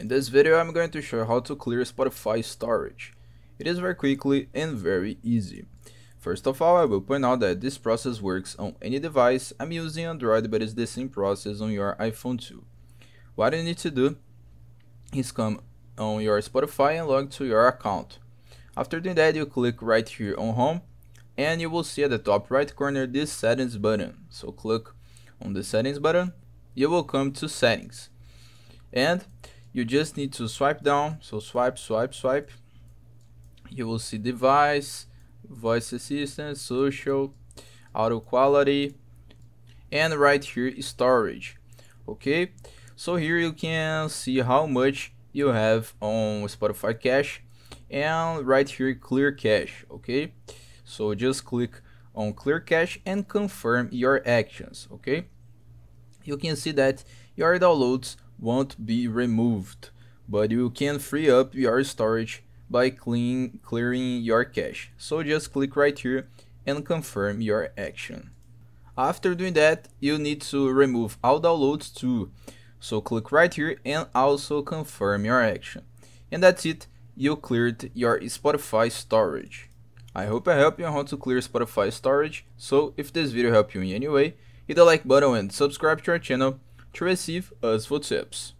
In this video I'm going to show how to clear Spotify storage. It is very quickly and very easy. First of all I will point out that this process works on any device, I'm using Android but it's the same process on your iPhone too. What you need to do is come on your Spotify and log to your account. After doing that you click right here on home and you will see at the top right corner this settings button. So click on the settings button, you will come to settings. And you just need to swipe down so swipe swipe swipe you will see device voice assistant social auto quality and right here storage okay so here you can see how much you have on spotify cache and right here clear cache okay so just click on clear cache and confirm your actions okay you can see that your downloads won't be removed, but you can free up your storage by clean, clearing your cache. So just click right here and confirm your action. After doing that, you need to remove all downloads too. So click right here and also confirm your action. And that's it, you cleared your Spotify storage. I hope I helped you on how to clear Spotify storage, so if this video helped you in any way, hit the like button and subscribe to our channel to receive useful tips.